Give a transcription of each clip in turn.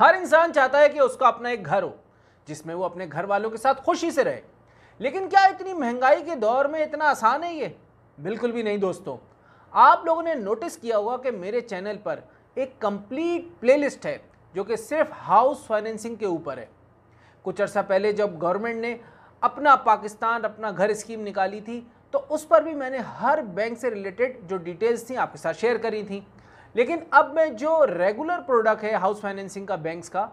हर इंसान चाहता है कि उसका अपना एक घर हो जिसमें वो अपने घर वालों के साथ खुशी से रहे लेकिन क्या इतनी महंगाई के दौर में इतना आसान है ये बिल्कुल भी नहीं दोस्तों आप लोगों ने नोटिस किया होगा कि मेरे चैनल पर एक कंप्लीट प्लेलिस्ट है जो कि सिर्फ हाउस फाइनेंसिंग के ऊपर है कुछ अर्सा पहले जब गवर्नमेंट ने अपना पाकिस्तान अपना घर स्कीम निकाली थी तो उस पर भी मैंने हर बैंक से रिलेटेड जो डिटेल्स थी आपके साथ शेयर करी थी लेकिन अब मैं जो रेगुलर प्रोडक्ट है हाउस फाइनेंसिंग का बैंक्स का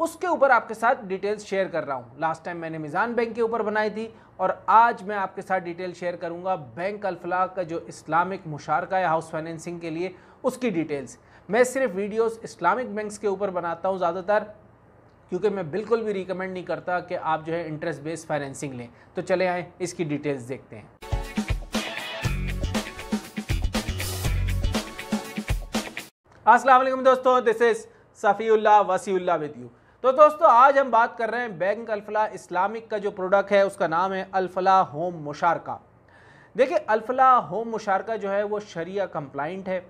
उसके ऊपर आपके साथ डिटेल्स शेयर कर रहा हूँ लास्ट टाइम मैंने मिज़ान बैंक के ऊपर बनाई थी और आज मैं आपके साथ डिटेल शेयर करूँगा बैंक अल्फला का जो इस्लामिक मुशारका है हाउस फाइनेंसिंग के लिए उसकी डिटेल्स मैं सिर्फ वीडियोस इस्लामिक बैंक्स के ऊपर बनाता हूँ ज़्यादातर क्योंकि मैं बिल्कुल भी रिकमेंड नहीं करता कि आप जो है इंटरेस्ट बेस्ड फाइनेंसिंग लें तो चले आएँ इसकी डिटेल्स देखते हैं अस्सलाम वालेकुम दोस्तों this is Safiullah Wasiullah with you तो दोस्तों आज हम बात कर रहे हैं बैंक अल्फला इस्लामिक का जो प्रोडक्ट है उसका नाम है अल्फला होम मुशारका देखिए अल्फला होम मुशारका जो है वो शरिया कंप्लाइंट है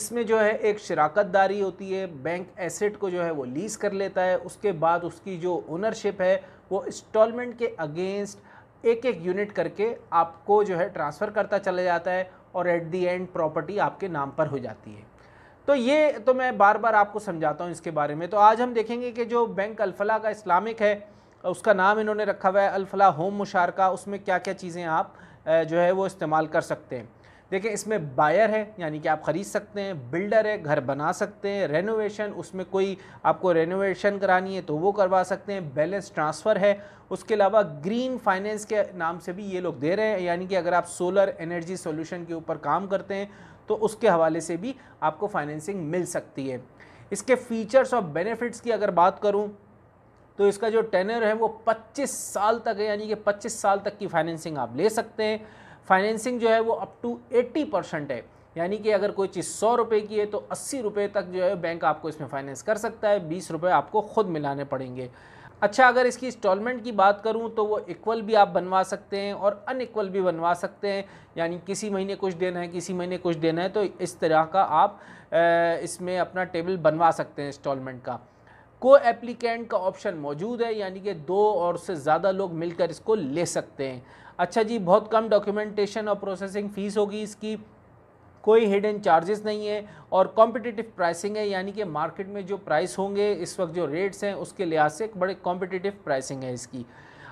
इसमें जो है एक शराकत दारी होती है बैंक एसेट को जो है वो लीज़ कर लेता है उसके बाद उसकी जो ओनरशिप है वो इंस्टॉलमेंट के अगेंस्ट एक एक यूनिट करके आपको जो है ट्रांसफ़र करता चला जाता है और एट दी एंड प्रॉपर्टी आपके नाम पर हो जाती है तो ये तो मैं बार बार आपको समझाता हूँ इसके बारे में तो आज हम देखेंगे कि जो बैंक अलफला का इस्लामिक है उसका नाम इन्होंने रखा हुआ है अलफला होम मुशारका उसमें क्या क्या चीज़ें आप जो है वो इस्तेमाल कर सकते हैं देखिए इसमें बायर है यानी कि आप ख़रीद सकते हैं बिल्डर है घर बना सकते हैं रेनोवेशन उसमें कोई आपको रेनोवेशन करानी है तो वो करवा सकते हैं बैलेंस ट्रांसफ़र है उसके अलावा ग्रीन फाइनेंस के नाम से भी ये लोग दे रहे हैं यानी कि अगर आप सोलर एनर्जी सोल्यूशन के ऊपर काम करते हैं तो उसके हवाले से भी आपको फाइनेंसिंग मिल सकती है इसके फीचर्स और बेनिफिट्स की अगर बात करूँ तो इसका जो टेनर है वो 25 साल तक है यानी कि 25 साल तक की फाइनेंसिंग आप ले सकते हैं फाइनेंसिंग जो है वो अप टू एट्टी परसेंट है यानी कि अगर कोई चीज़ सौ रुपये की है तो अस्सी रुपये तक जो है बैंक आपको इसमें फाइनेंस कर सकता है बीस रुपये आपको खुद मिलाने पड़ेंगे अच्छा अगर इसकी इंस्टॉलमेंट की बात करूं तो वो इक्वल भी आप बनवा सकते हैं और अनइक्वल भी बनवा सकते हैं यानी किसी महीने कुछ देना है किसी महीने कुछ देना है तो इस तरह का आप इसमें अपना टेबल बनवा सकते हैं इंस्टॉलमेंट का को एप्लीकेंट का ऑप्शन मौजूद है यानी कि दो और से ज़्यादा लोग मिलकर इसको ले सकते हैं अच्छा जी बहुत कम डॉक्यूमेंटेशन और प्रोसेसिंग फ़ीस होगी इसकी कोई हिडन चार्जेस नहीं है और कॉम्पिटिटिव प्राइसिंग है यानी कि मार्केट में जो प्राइस होंगे इस वक्त जो रेट्स हैं उसके लिहाज से बड़े कॉम्पिटिटिव प्राइसिंग है इसकी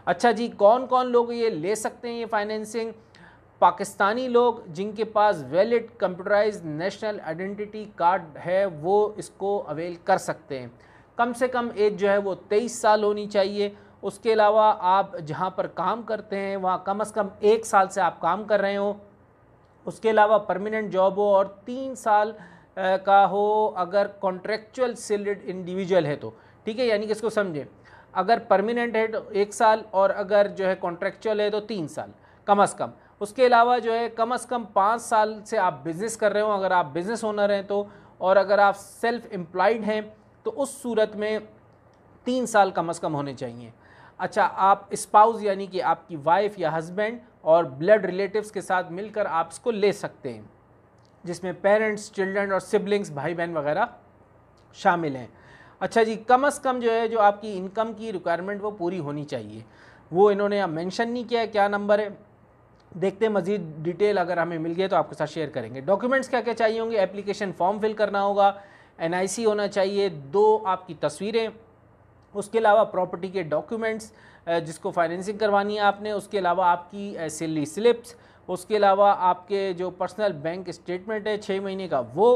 अच्छा जी कौन कौन लोग ये ले सकते हैं ये फाइनेंसिंग पाकिस्तानी लोग जिनके पास valid computerise national identity card है वो इसको अवेल कर सकते हैं कम से कम एज जो है वो तेईस साल होनी चाहिए उसके अलावा आप जहाँ पर काम करते हैं वहाँ कम अज़ कम एक साल से आप काम कर रहे हो उसके अलावा परमानेंट जॉब हो और तीन साल का हो अगर कॉन्ट्रेक्चुअल सेलेड इंडिविजुअल है तो ठीक है यानी कि इसको समझें अगर परमानेंट है तो एक साल और अगर जो है कॉन्ट्रेक्चुअल है तो तीन साल कम अज़ कम उसके अलावा जो है कम अज़ कम पाँच साल से आप बिज़नेस कर रहे हो अगर आप बिज़नेस ओनर हैं तो और अगर आप सेल्फ़ एम्प्लॉयड हैं तो उस सूरत में तीन साल कम अज़ कम होने चाहिए अच्छा आप स्पाउस यानी कि आपकी वाइफ या हस्बैंड और ब्लड रिलेटिव्स के साथ मिलकर आप इसको ले सकते हैं जिसमें पेरेंट्स चिल्ड्रन और सिबलिंग्स भाई बहन वगैरह शामिल हैं अच्छा जी कम अज़ कम जो है जो आपकी इनकम की रिक्वायरमेंट वो पूरी होनी चाहिए वो इन्होंने अब मेंशन नहीं किया है क्या नंबर है देखते हैं मज़ीद डिटेल अगर हमें मिल गया तो आपके साथ शेयर करेंगे डॉक्यूमेंट्स क्या क्या चाहिए होंगे एप्लीकेशन फॉर्म फिल करना होगा एनआईसी होना चाहिए दो आपकी तस्वीरें उसके अलावा प्रॉपर्टी के डॉक्यूमेंट्स जिसको फाइनेंसिंग करवानी है आपने उसके अलावा आपकी सैलरी स्लिप्स उसके अलावा आपके जो पर्सनल बैंक स्टेटमेंट है छः महीने का वो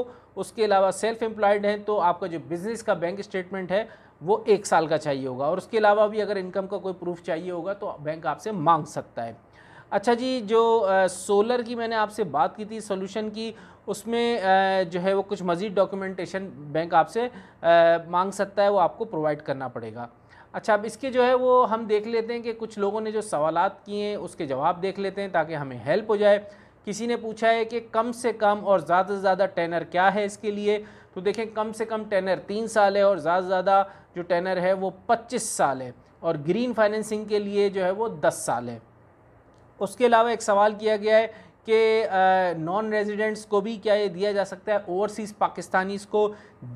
उसके अलावा सेल्फ एम्प्लॉयड हैं तो आपका जो बिज़नेस का बैंक स्टेटमेंट है वो एक साल का चाहिए होगा और उसके अलावा भी अगर इनकम का कोई प्रूफ चाहिए होगा तो बैंक आपसे मांग सकता है अच्छा जी जो सोलर की मैंने आपसे बात की थी सोल्यूशन की उसमें जो है वो कुछ मज़ीद डॉक्यूमेंटेशन बैंक आपसे मांग सकता है वो आपको प्रोवाइड करना पड़ेगा अच्छा अब इसके जो है वो हम देख लेते हैं कि कुछ लोगों ने जो सवाल किए उसके जवाब देख लेते हैं ताकि हमें हेल्प हो जाए किसी ने पूछा है कि कम से कम और ज़्यादा से ज़्यादा टेनर क्या है इसके लिए तो देखें कम से कम टेनर तीन साल है और ज़्यादा से ज़्यादा जो टेनर है वो पच्चीस साल है और ग्रीन फाइनेंसिंग के लिए जो है वो दस साल है उसके अलावा एक सवाल किया गया है के नॉन रेजिडेंट्स को भी क्या ये दिया जा सकता है ओवरसीज़ पाकिस्तानीज़ को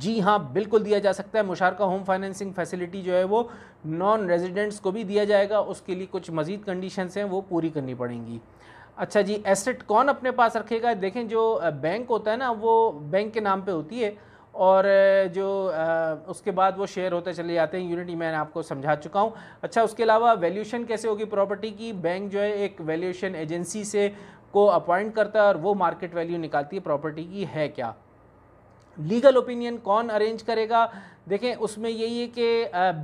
जी हाँ बिल्कुल दिया जा सकता है मुशारका होम फाइनेंसिंग फैसिलिटी जो है वो नॉन रेजिडेंट्स को भी दिया जाएगा उसके लिए कुछ मज़ीद कंडीशंस हैं वो पूरी करनी पड़ेंगी अच्छा जी एसेट कौन अपने पास रखेगा देखें जो बैंक होता है ना वो बैंक के नाम पर होती है और जो उसके बाद वो शेयर होते चले जाते हैं यूनिटी मैंने आपको समझा चुका हूँ अच्छा उसके अलावा वैल्यूशन कैसे होगी प्रॉपर्टी की बैंक जो है एक वैल्यूशन एजेंसी से को अपॉइंट करता है और वो मार्केट वैल्यू निकालती है प्रॉपर्टी की है क्या लीगल ओपिनियन कौन अरेंज करेगा देखें उसमें यही है कि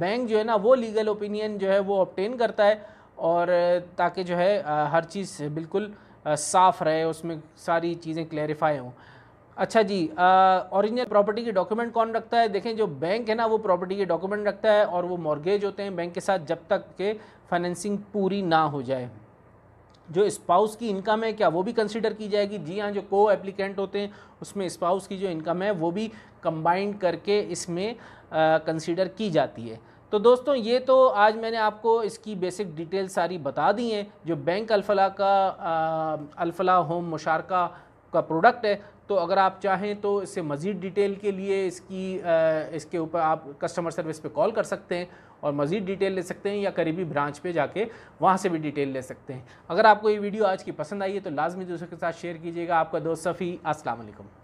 बैंक जो है ना वो लीगल ओपिनियन जो है वो ऑप्टेन करता है और ताकि जो है हर चीज़ बिल्कुल साफ़ रहे उसमें सारी चीज़ें क्लैरिफाई हों अच्छा जी ओरिजिनल प्रॉपर्टी के डॉक्यूमेंट कौन रखता है देखें जो बैंक है ना वो प्रॉपर्टी के डॉक्यूमेंट रखता है और वो मॉर्गेज होते हैं बैंक के साथ जब तक के फाइनेंसिंग पूरी ना हो जाए जो स्पाउस की इनकम है क्या वो भी कंसिडर की जाएगी जी हाँ जो को एप्लीकेंट होते हैं उसमें स्पाउस की जो इनकम है वो भी कंबाइंड करके इसमें कंसिडर की जाती है तो दोस्तों ये तो आज मैंने आपको इसकी बेसिक डिटेल सारी बता दी हैं जो बैंक अलफला का अलफला होम मुशारका का प्रोडक्ट है तो अगर आप चाहें तो इससे मज़ीद डिटेल के लिए इसकी इसके ऊपर आप कस्टमर सर्विस पे कॉल कर सकते हैं और मज़ीद डिटेल ले सकते हैं या करीबी ब्रांच पे जाके वहाँ से भी डिटेल ले सकते हैं अगर आपको ये वीडियो आज की पसंद आई है तो लाजमी दूसरों के साथ शेयर कीजिएगा आपका दोस्त सफ़ी असलकम